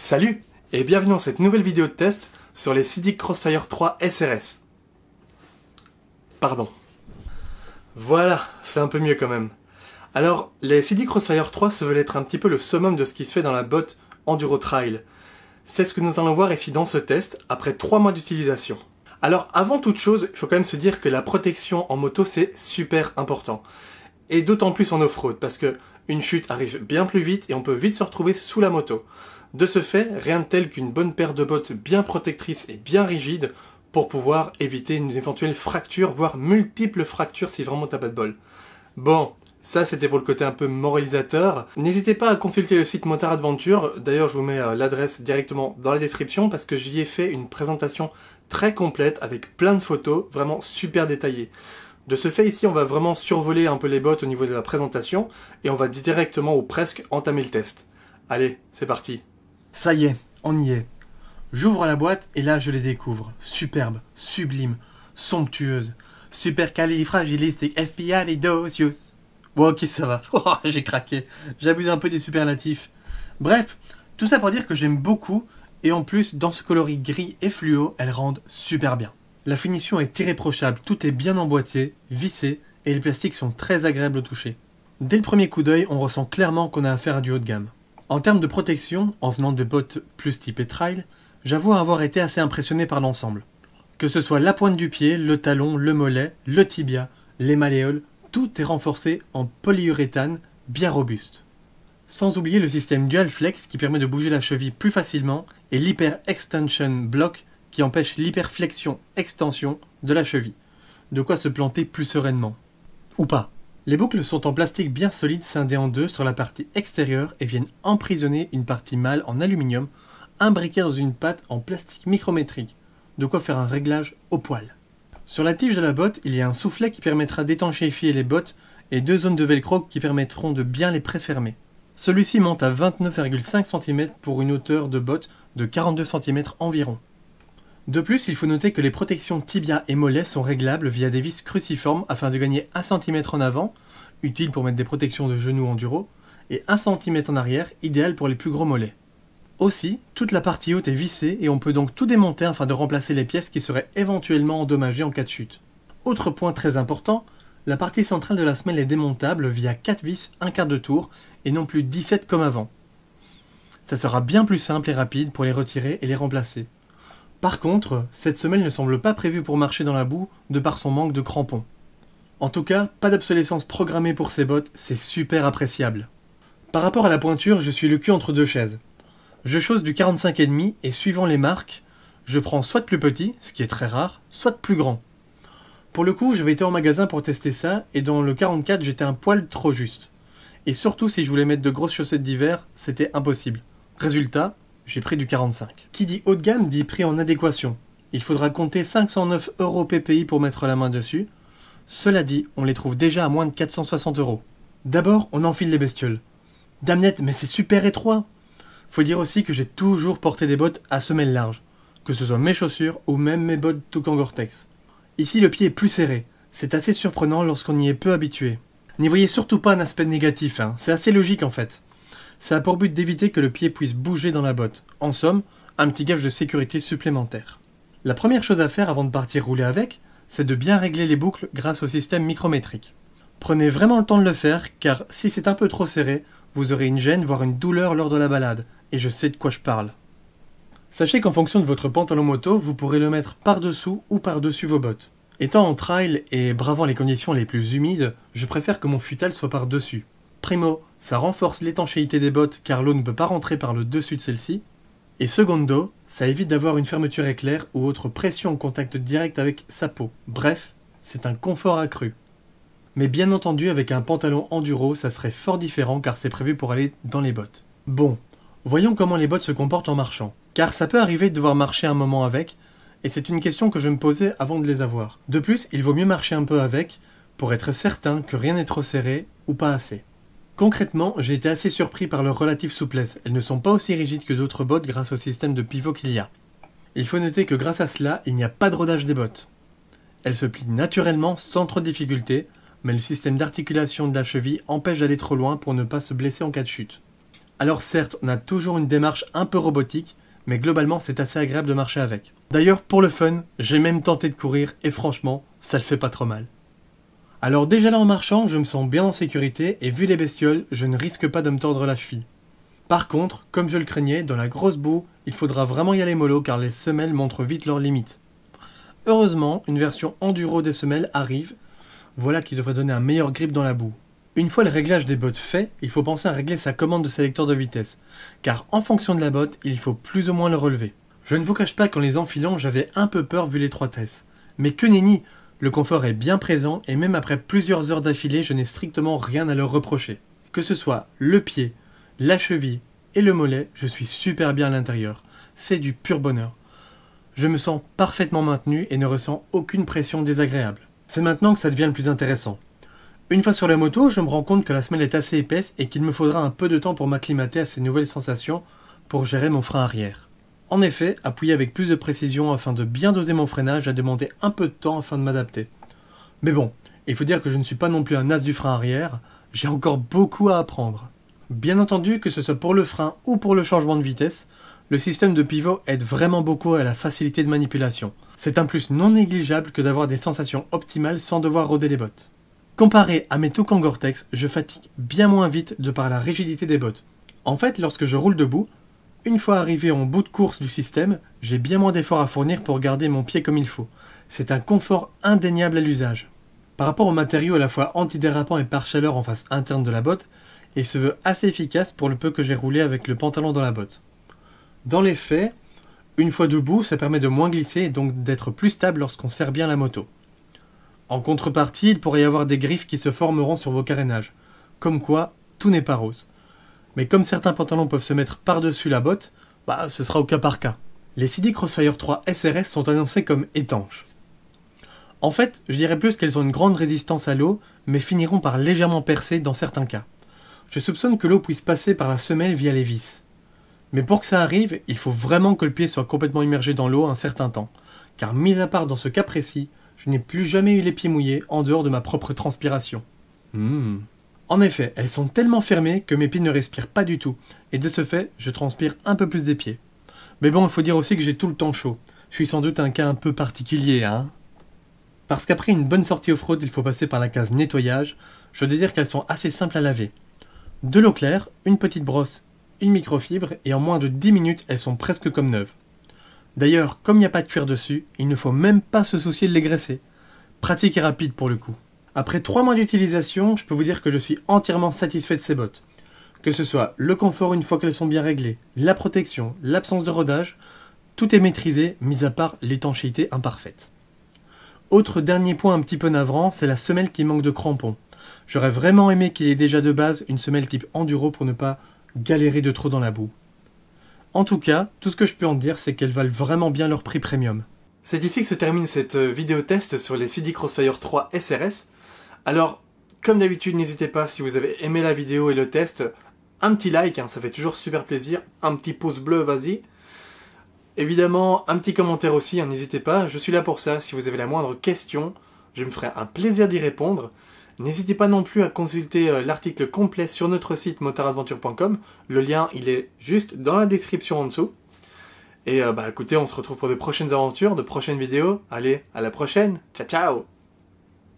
Salut et bienvenue dans cette nouvelle vidéo de test sur les CIDIC Crossfire 3 SRS. Pardon. Voilà, c'est un peu mieux quand même. Alors, les CD Crossfire 3 se veulent être un petit peu le summum de ce qui se fait dans la botte Enduro Trail. C'est ce que nous allons voir ici dans ce test, après 3 mois d'utilisation. Alors, avant toute chose, il faut quand même se dire que la protection en moto, c'est super important. Et d'autant plus en off-road, parce que une chute arrive bien plus vite et on peut vite se retrouver sous la moto. De ce fait, rien de tel qu'une bonne paire de bottes bien protectrice et bien rigide pour pouvoir éviter une éventuelle fracture, voire multiples fractures si vraiment t'as pas de bol. Bon, ça c'était pour le côté un peu moralisateur. N'hésitez pas à consulter le site Motard Adventure, d'ailleurs je vous mets euh, l'adresse directement dans la description parce que j'y ai fait une présentation très complète avec plein de photos, vraiment super détaillées. De ce fait, ici, on va vraiment survoler un peu les bottes au niveau de la présentation et on va directement ou presque entamer le test. Allez, c'est parti. Ça y est, on y est. J'ouvre la boîte et là, je les découvre. Superbe, sublime, somptueuse. Supercalifragilisticexpialidocious. Bon, ok, ça va. Oh, j'ai craqué. J'abuse un peu des superlatifs. Bref, tout ça pour dire que j'aime beaucoup et en plus, dans ce coloris gris et fluo, elles rendent super bien. La finition est irréprochable, tout est bien emboîté, vissé, et les plastiques sont très agréables au toucher. Dès le premier coup d'œil, on ressent clairement qu'on a affaire à du haut de gamme. En termes de protection, en venant de bottes plus type trail, j'avoue avoir été assez impressionné par l'ensemble. Que ce soit la pointe du pied, le talon, le mollet, le tibia, les malléoles, tout est renforcé en polyuréthane bien robuste. Sans oublier le système Dual Flex qui permet de bouger la cheville plus facilement et l'Hyper Extension Block qui empêche l'hyperflexion-extension de la cheville. De quoi se planter plus sereinement. Ou pas. Les boucles sont en plastique bien solide scindées en deux sur la partie extérieure et viennent emprisonner une partie mâle en aluminium imbriquée dans une pâte en plastique micrométrique. De quoi faire un réglage au poil. Sur la tige de la botte, il y a un soufflet qui permettra d'étanchéifier les bottes et deux zones de velcro qui permettront de bien les préfermer. Celui-ci monte à 29,5 cm pour une hauteur de botte de 42 cm environ. De plus, il faut noter que les protections tibia et mollets sont réglables via des vis cruciformes afin de gagner 1 cm en avant, utile pour mettre des protections de genoux enduro, et 1 cm en arrière, idéal pour les plus gros mollets. Aussi, toute la partie haute est vissée et on peut donc tout démonter afin de remplacer les pièces qui seraient éventuellement endommagées en cas de chute. Autre point très important, la partie centrale de la semelle est démontable via 4 vis un quart de tour et non plus 17 comme avant. Ça sera bien plus simple et rapide pour les retirer et les remplacer. Par contre, cette semelle ne semble pas prévue pour marcher dans la boue de par son manque de crampons. En tout cas, pas d'obsolescence programmée pour ces bottes, c'est super appréciable. Par rapport à la pointure, je suis le cul entre deux chaises. Je chose du 45,5 et suivant les marques, je prends soit de plus petit, ce qui est très rare, soit de plus grand. Pour le coup, j'avais été en magasin pour tester ça, et dans le 44, j'étais un poil trop juste. Et surtout, si je voulais mettre de grosses chaussettes d'hiver, c'était impossible. Résultat, j'ai pris du 45. Qui dit haut de gamme dit prix en adéquation. Il faudra compter 509 euros PPI pour mettre la main dessus. Cela dit, on les trouve déjà à moins de 460 euros. D'abord, on enfile les bestioles. Damnette, mais c'est super étroit Faut dire aussi que j'ai toujours porté des bottes à semelle large, que ce soit mes chaussures ou même mes bottes Toucan Gore-Tex. Ici, le pied est plus serré. C'est assez surprenant lorsqu'on y est peu habitué. N'y voyez surtout pas un aspect négatif, hein. c'est assez logique en fait. Ça a pour but d'éviter que le pied puisse bouger dans la botte. En somme, un petit gage de sécurité supplémentaire. La première chose à faire avant de partir rouler avec, c'est de bien régler les boucles grâce au système micrométrique. Prenez vraiment le temps de le faire, car si c'est un peu trop serré, vous aurez une gêne, voire une douleur lors de la balade, et je sais de quoi je parle. Sachez qu'en fonction de votre pantalon moto, vous pourrez le mettre par-dessous ou par-dessus vos bottes. Étant en trail et bravant les conditions les plus humides, je préfère que mon futal soit par-dessus primo, ça renforce l'étanchéité des bottes car l'eau ne peut pas rentrer par le dessus de celle-ci, et secondo, ça évite d'avoir une fermeture éclair ou autre pression en contact direct avec sa peau. Bref, c'est un confort accru. Mais bien entendu, avec un pantalon enduro, ça serait fort différent car c'est prévu pour aller dans les bottes. Bon, voyons comment les bottes se comportent en marchant. Car ça peut arriver de devoir marcher un moment avec, et c'est une question que je me posais avant de les avoir. De plus, il vaut mieux marcher un peu avec pour être certain que rien n'est trop serré ou pas assez. Concrètement, j'ai été assez surpris par leur relative souplesse. Elles ne sont pas aussi rigides que d'autres bottes grâce au système de pivot qu'il y a. Il faut noter que grâce à cela, il n'y a pas de rodage des bottes. Elles se plient naturellement sans trop de difficulté, mais le système d'articulation de la cheville empêche d'aller trop loin pour ne pas se blesser en cas de chute. Alors certes, on a toujours une démarche un peu robotique, mais globalement c'est assez agréable de marcher avec. D'ailleurs, pour le fun, j'ai même tenté de courir et franchement, ça le fait pas trop mal. Alors déjà là en marchant, je me sens bien en sécurité et vu les bestioles, je ne risque pas de me tordre la cheville. Par contre, comme je le craignais, dans la grosse boue, il faudra vraiment y aller mollo car les semelles montrent vite leurs limites. Heureusement, une version enduro des semelles arrive, voilà qui devrait donner un meilleur grip dans la boue. Une fois le réglage des bottes fait, il faut penser à régler sa commande de sélecteur de vitesse, car en fonction de la botte, il faut plus ou moins le relever. Je ne vous cache pas qu'en les enfilant, j'avais un peu peur vu l'étroitesse. Mais que nenni, le confort est bien présent et même après plusieurs heures d'affilée, je n'ai strictement rien à leur reprocher. Que ce soit le pied, la cheville et le mollet, je suis super bien à l'intérieur. C'est du pur bonheur. Je me sens parfaitement maintenu et ne ressens aucune pression désagréable. C'est maintenant que ça devient le plus intéressant. Une fois sur la moto, je me rends compte que la semelle est assez épaisse et qu'il me faudra un peu de temps pour m'acclimater à ces nouvelles sensations pour gérer mon frein arrière. En effet, appuyer avec plus de précision afin de bien doser mon freinage a demandé un peu de temps afin de m'adapter. Mais bon, il faut dire que je ne suis pas non plus un as du frein arrière, j'ai encore beaucoup à apprendre. Bien entendu, que ce soit pour le frein ou pour le changement de vitesse, le système de pivot aide vraiment beaucoup à la facilité de manipulation. C'est un plus non négligeable que d'avoir des sensations optimales sans devoir rôder les bottes. Comparé à mes Toucan Gore-Tex, je fatigue bien moins vite de par la rigidité des bottes. En fait, lorsque je roule debout, une fois arrivé en bout de course du système, j'ai bien moins d'efforts à fournir pour garder mon pied comme il faut. C'est un confort indéniable à l'usage. Par rapport au matériau à la fois antidérapant et par chaleur en face interne de la botte, il se veut assez efficace pour le peu que j'ai roulé avec le pantalon dans la botte. Dans les faits, une fois debout, ça permet de moins glisser et donc d'être plus stable lorsqu'on serre bien la moto. En contrepartie, il pourrait y avoir des griffes qui se formeront sur vos carénages. Comme quoi, tout n'est pas rose mais comme certains pantalons peuvent se mettre par-dessus la botte, bah ce sera au cas par cas. Les CD Crossfire 3 SRS sont annoncés comme étanches. En fait, je dirais plus qu'elles ont une grande résistance à l'eau, mais finiront par légèrement percer dans certains cas. Je soupçonne que l'eau puisse passer par la semelle via les vis. Mais pour que ça arrive, il faut vraiment que le pied soit complètement immergé dans l'eau un certain temps, car mis à part dans ce cas précis, je n'ai plus jamais eu les pieds mouillés en dehors de ma propre transpiration. Hmm... En effet, elles sont tellement fermées que mes pieds ne respirent pas du tout, et de ce fait, je transpire un peu plus des pieds. Mais bon, il faut dire aussi que j'ai tout le temps chaud. Je suis sans doute un cas un peu particulier, hein Parce qu'après une bonne sortie off-road, il faut passer par la case nettoyage. Je dois dire qu'elles sont assez simples à laver. De l'eau claire, une petite brosse, une microfibre, et en moins de 10 minutes, elles sont presque comme neuves. D'ailleurs, comme il n'y a pas de cuir dessus, il ne faut même pas se soucier de les graisser. Pratique et rapide pour le coup. Après 3 mois d'utilisation, je peux vous dire que je suis entièrement satisfait de ces bottes. Que ce soit le confort une fois qu'elles sont bien réglées, la protection, l'absence de rodage, tout est maîtrisé, mis à part l'étanchéité imparfaite. Autre dernier point un petit peu navrant, c'est la semelle qui manque de crampons. J'aurais vraiment aimé qu'il y ait déjà de base une semelle type enduro pour ne pas galérer de trop dans la boue. En tout cas, tout ce que je peux en dire, c'est qu'elles valent vraiment bien leur prix premium. C'est ici que se termine cette euh, vidéo test sur les CD Crossfire 3 SRS. Alors, comme d'habitude, n'hésitez pas, si vous avez aimé la vidéo et le test, un petit like, hein, ça fait toujours super plaisir, un petit pouce bleu, vas-y. Évidemment, un petit commentaire aussi, hein, n'hésitez pas, je suis là pour ça, si vous avez la moindre question, je me ferai un plaisir d'y répondre. N'hésitez pas non plus à consulter euh, l'article complet sur notre site motaradventure.com, le lien il est juste dans la description en dessous. Et euh, bah écoutez, on se retrouve pour de prochaines aventures, de prochaines vidéos, allez, à la prochaine, ciao ciao